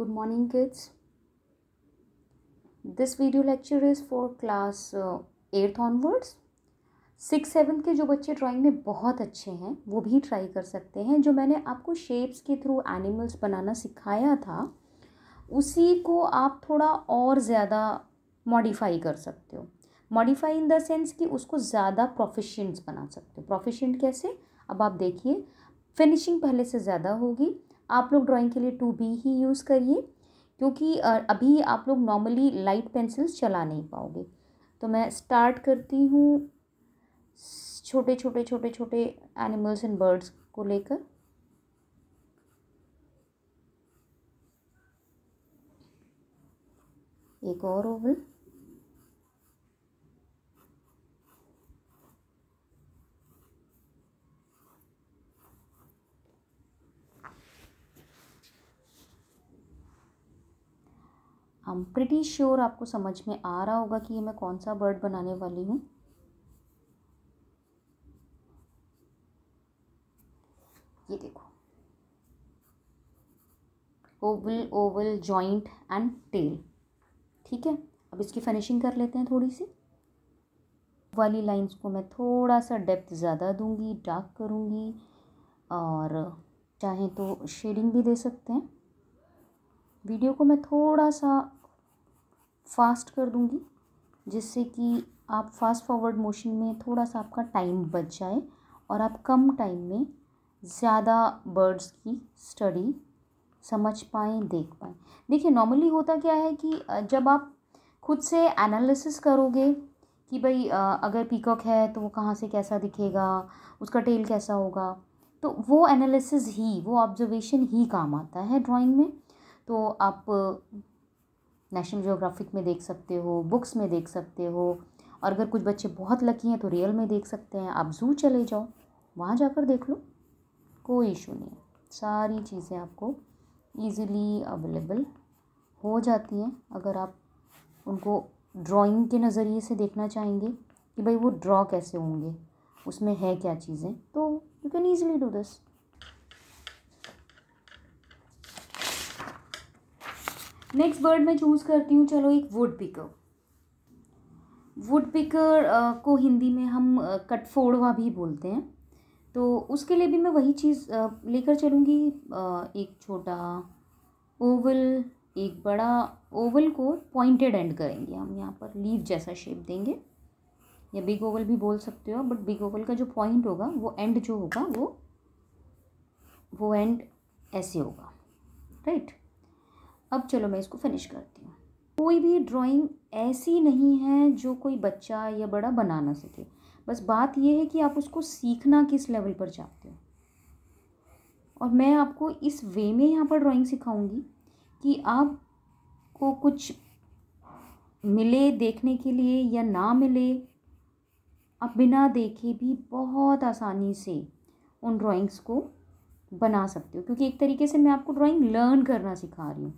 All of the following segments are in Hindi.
Good morning, kids. This video lecture is for class eighth uh, onwards. Six seven के जो बच्चे ड्राइंग में बहुत अच्छे हैं वो भी ट्राई कर सकते हैं जो मैंने आपको शेप्स के थ्रू एनिमल्स बनाना सिखाया था उसी को आप थोड़ा और ज़्यादा मॉडिफाई कर सकते हो मॉडिफाई इन द सेंस कि उसको ज़्यादा प्रोफिशेंट बना सकते हो प्रोफिशेंट कैसे अब आप देखिए फिनिशिंग पहले से ज़्यादा होगी आप लोग ड्राइंग के लिए टू बी ही यूज़ करिए क्योंकि अभी आप लोग नॉर्मली लाइट पेंसिल्स चला नहीं पाओगे तो मैं स्टार्ट करती हूँ छोटे छोटे छोटे छोटे एनिमल्स एंड बर्ड्स को लेकर एक और ओवल हम प्रिटी श्योर आपको समझ में आ रहा होगा कि ये मैं कौन सा बर्ड बनाने वाली हूँ ये देखो oval oval joint and tail ठीक है अब इसकी फिनिशिंग कर लेते हैं थोड़ी सी वाली लाइंस को मैं थोड़ा सा डेप्थ ज़्यादा दूंगी डार्क करूँगी और चाहे तो शेडिंग भी दे सकते हैं वीडियो को मैं थोड़ा सा फ़ास्ट कर दूँगी जिससे कि आप फ़ास्ट फ़ॉरवर्ड मोशन में थोड़ा सा आपका टाइम बच जाए और आप कम टाइम में ज़्यादा बर्ड्स की स्टडी समझ पाएँ देख पाएँ देखिए नॉर्मली होता क्या है कि जब आप खुद से एनालिसिस करोगे कि भाई अगर पीकॉक है तो वो कहाँ से कैसा दिखेगा उसका टेल कैसा होगा तो वो एनालिसिस ही वो ऑब्जर्वेशन ही काम आता है ड्राइंग में तो आप नेशनल जोग्राफिक में देख सकते हो बुक्स में देख सकते हो और अगर कुछ बच्चे बहुत लकी हैं तो रियल में देख सकते हैं आप ज़ू चले जाओ वहाँ जाकर देख लो कोई इशू नहीं सारी चीज़ें आपको ईज़िली अवेलेबल हो जाती हैं अगर आप उनको ड्राइंग के नज़रिए से देखना चाहेंगे कि भाई वो ड्रॉ कैसे होंगे उसमें है क्या चीज़ें तो you can easily do this next word मैं चूज़ करती हूँ चलो एक वुड पिकर वुड पिकर को हिंदी में हम कटफोड़वा भी बोलते हैं तो उसके लिए भी मैं वही चीज़ लेकर चलूँगी एक छोटा ओवल एक बड़ा ओवल को पॉइंटेड एंड करेंगे हम यहाँ पर लीव जैसा शेप देंगे या बिग ओवल भी बोल सकते हो बट बिग ओवल का जो पॉइंट होगा वो एंड जो होगा वो वो एंड ऐसे होगा राइट अब चलो मैं इसको फिनिश करती हूँ कोई भी ड्राइंग ऐसी नहीं है जो कोई बच्चा या बड़ा बना ना सके बस बात यह है कि आप उसको सीखना किस लेवल पर चाहते हो और मैं आपको इस वे में यहाँ पर ड्राइंग सिखाऊंगी कि आपको कुछ मिले देखने के लिए या ना मिले आप बिना देखे भी बहुत आसानी से उन ड्राइंग्स को बना सकते हो क्योंकि एक तरीके से मैं आपको ड्राइंग लर्न करना सिखा रही हूँ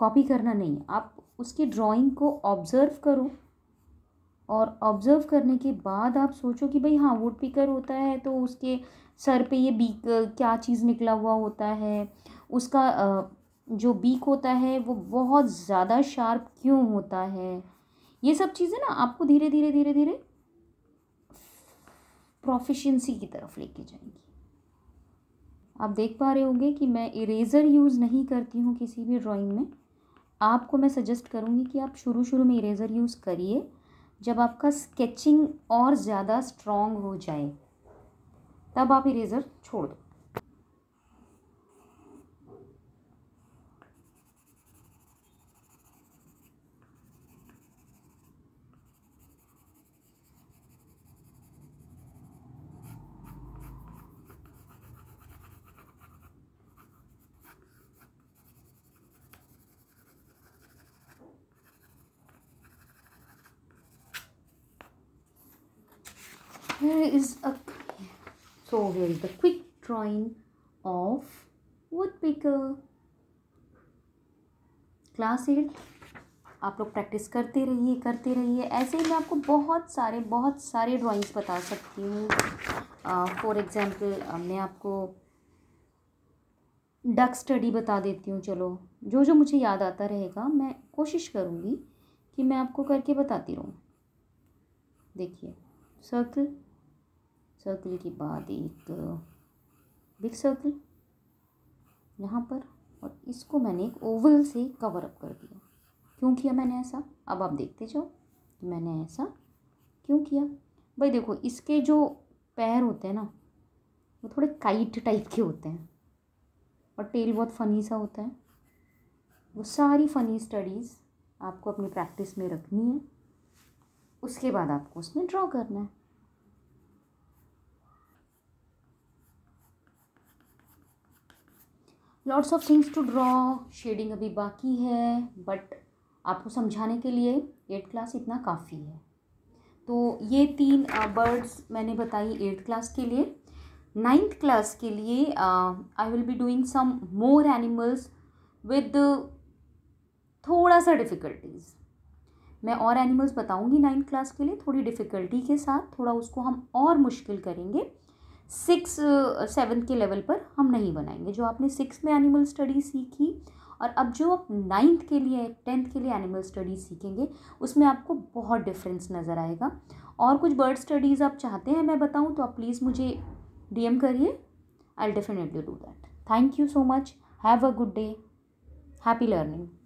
कॉपी करना नहीं आप उसके ड्राइंग को ऑब्ज़र्व करो और ऑब्ज़र्व करने के बाद आप सोचो कि भाई हाँ वुड पिकर होता है तो उसके सर पे ये बीक क्या चीज़ निकला हुआ होता है उसका जो बीक होता है वो बहुत ज़्यादा शार्प क्यों होता है ये सब चीज़ें ना आपको धीरे धीरे धीरे धीरे प्रोफिशेंसी की तरफ लेके जाएंगी आप देख पा रहे होंगे कि मैं इरेज़र यूज़ नहीं करती हूँ किसी भी ड्राइंग में आपको मैं सजेस्ट करूँगी कि आप शुरू शुरू में इरेज़र यूज़ करिए जब आपका स्केचिंग और ज़्यादा स्ट्रॉन्ग हो जाए तब आप इरेज़र छोड़ दो here is a so here is the quick drawing of woodpecker class eight आप लोग प्रैक्टिस करते रहिए करते रहिए ऐसे ही मैं आपको बहुत सारे बहुत सारे ड्राइंग्स बता सकती हूँ फॉर एग्ज़ाम्पल मैं आपको डक स्टडी बता देती हूँ चलो जो जो मुझे याद आता रहेगा मैं कोशिश करूँगी कि मैं आपको करके बताती रहूँ देखिए सर्कल सर्कल के बाद एक बिग सर्कल यहाँ पर और इसको मैंने एक ओवल से कवर अप कर दिया क्यों किया मैंने ऐसा अब आप देखते जाओ कि मैंने ऐसा क्यों किया भाई देखो इसके जो पैर होते हैं ना वो थोड़े काइट टाइप के होते हैं और टेल बहुत फ़नी सा होता है वो सारी फ़नी स्टडीज़ आपको अपनी प्रैक्टिस में रखनी है उसके बाद आपको उसमें ड्रॉ करना है lots of things to draw shading अभी बाकी है बट आपको समझाने के लिए एट क्लास इतना काफ़ी है तो ये तीन बर्ड्स uh, मैंने बताई एट्थ क्लास के लिए नाइन्थ क्लास के लिए I will be doing some more animals with थोड़ा सा डिफ़िकल्टीज़ मैं और एनिमल्स बताऊंगी नाइन्थ क्लास के लिए थोड़ी डिफ़िकल्टी के साथ थोड़ा उसको हम और मुश्किल करेंगे सिक्स सेवन्थ के लेवल पर हम नहीं बनाएंगे जो आपने सिक्स में एनिमल स्टडी सीखी और अब जो आप नाइन्थ के लिए टेंथ के लिए एनिमल स्टडीज़ सीखेंगे उसमें आपको बहुत डिफरेंस नज़र आएगा और कुछ बर्ड स्टडीज़ आप चाहते हैं मैं बताऊँ तो आप प्लीज़ मुझे डीएम करिए I definitely do that thank you so much have a good day happy learning